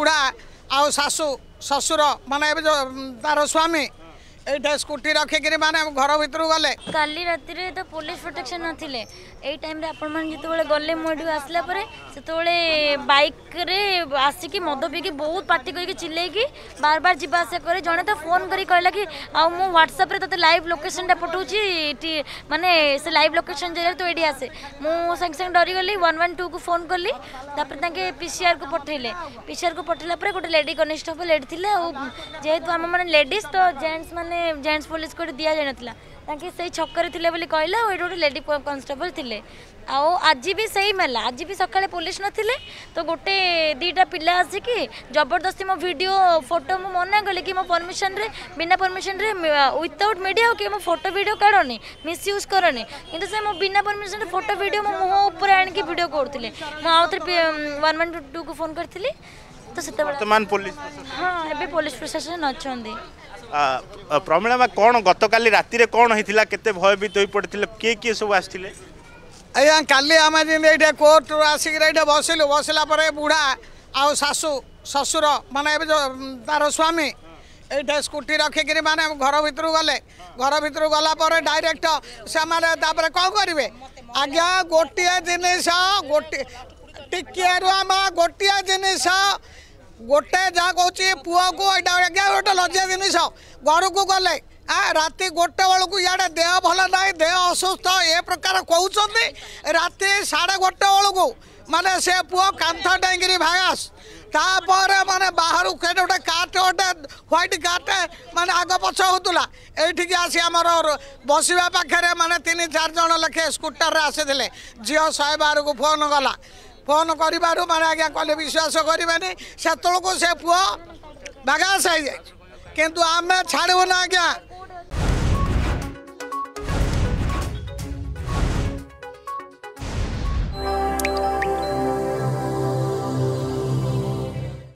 बुढा आउ सासु ससुर तार स्वामी এইটা স্কুটি রক্ষিকি মানে ঘর ভিতর গলে কালি রাতে তো পুলিশ প্রোটেকশন নথিলে এই টাইমে আপনার যেতবে গলে মু এটি আসলা পরে সেতবে বাইকরে আসিকি মদ পিকি বহুত পাটি করি চিলাইকি বারবার যা আসা করে জনে তো ফোন করি কহিলা কি আটসঅ্যাপে তোতে লাইভ লোকেশনটা পঠাউছি এটি মানে সে লাইভ লোকেশন জায়গায় তু এটি আসে মু সাংে সাংে ডরিগলি ওয়ান ওয়ান টু কু ফোন কলি তাপরে তাকে পিসিআর কু পঠাইলে পিসিআর কু পঠাইলা পরে গোটে লেডি কনেস্টেবল এটি লে যেহেতু আমার মানে লেডিজ তো জেন্টস মানে ମାନେ ଜେଣ୍ଟସ୍ ପୋଲିସ କୋଉଠି ଦିଆଯାଇନଥିଲା ତାଙ୍କେ ସେଇ ଛକରେ ଥିଲେ ବୋଲି କହିଲା ଆଉ ଏଠି ଗୋଟେ ଲେଡି କନଷ୍ଟେବଲ ଥିଲେ ଆଉ ଆଜି ବି ସେଇ ମେଲା ଆଜି ବି ସକାଳେ ପୋଲିସ ନଥିଲେ ତ ଗୋଟେ ଦୁଇଟା ପିଲା ଆସିକି ଜବରଦସ୍ତି ମୋ ଭିଡ଼ିଓ ଫଟୋ ମୁଁ ମନା କଲି କି ମୋ ପରମିସନରେ ବିନା ପରମିସନରେ ୱିଥଆଉଟ୍ ମିଡ଼ିଆ ଆଉ କି ମୋ ଫଟୋ ଭିଡ଼ିଓ କାଢ଼ନି ମିସ୍ୟୁଜ୍ କରନି କିନ୍ତୁ ସେ ମୋ ବିନା ପରମିସନରେ ଫଟୋ ଭିଡ଼ିଓ ମୋ ମୁହଁ ଉପରେ ଆଣିକି ଭିଡ଼ିଓ କରୁଥିଲେ ମୁଁ ଆଉ ଥରେ ୱାନ୍ ୱାନ୍ ଟୁ ଟୁକୁ ଫୋନ୍ କରିଥିଲି ତ ସେତେବେଳେ ହଁ ଏବେ ପୋଲିସ ପ୍ରଶାସନ ଅଛନ୍ତି ପ୍ରମିଳା ମା କ'ଣ ଗତକାଲି ରାତିରେ କ'ଣ ହେଇଥିଲା କେତେ ଭୟଭୀତ ହୋଇପଡ଼ିଥିଲେ କିଏ କିଏ ସବୁ ଆସିଥିଲେ ଆଜ୍ଞା କାଲି ଆମେ ଯେମିତି ଏଇଠି କୋର୍ଟରୁ ଆସିକିରି ଏଇଠି ବସିଲୁ ବସିଲା ପରେ ବୁଢ଼ା ଆଉ ଶାଶୁ ଶ୍ୱଶୁର ମାନେ ଏବେ ଯେଉଁ ତାର ସ୍ୱାମୀ ଏଇଠି ସ୍କୁଟି ରଖିକିରି ମାନେ ଘର ଭିତରୁ ଗଲେ ଘର ଭିତରୁ ଗଲା ପରେ ଡାଇରେକ୍ଟ ସେମାନେ ତାପରେ କ'ଣ କରିବେ ଆଜ୍ଞା ଗୋଟିଏ ଜିନିଷ ଗୋଟିଏ ଟିକିଏରୁ ଆମ ଗୋଟିଏ ଜିନିଷ गोटे जहाँ कह पुह को गोटे लज्जा जिनस घर को गले रात गोटे बेलू इे देह भल ना देह असुस्थ ए प्रकार कौन राति साढ़े गोटे बेलू मान से पुह कांथ डेरी भागस मान बाहर गोटे काट गोटे ह्वैट काट मान आग पछ होता यठिक आस आम बस पाखे मान चार जन लेखे स्कूटर आसी झील शहे बाहर को फोन गला ଫୋନ୍ କରିବାରୁ ମାନେ ଆଜ୍ଞା କହିଲେ ବିଶ୍ୱାସ କରିବେନି ସେତେବେଳକୁ ସେ ପୁଅ ବାଗା ସାଇଯାଇଛି କିନ୍ତୁ ଆମେ ଛାଡ଼ିବୁ ନା ଆଜ୍ଞା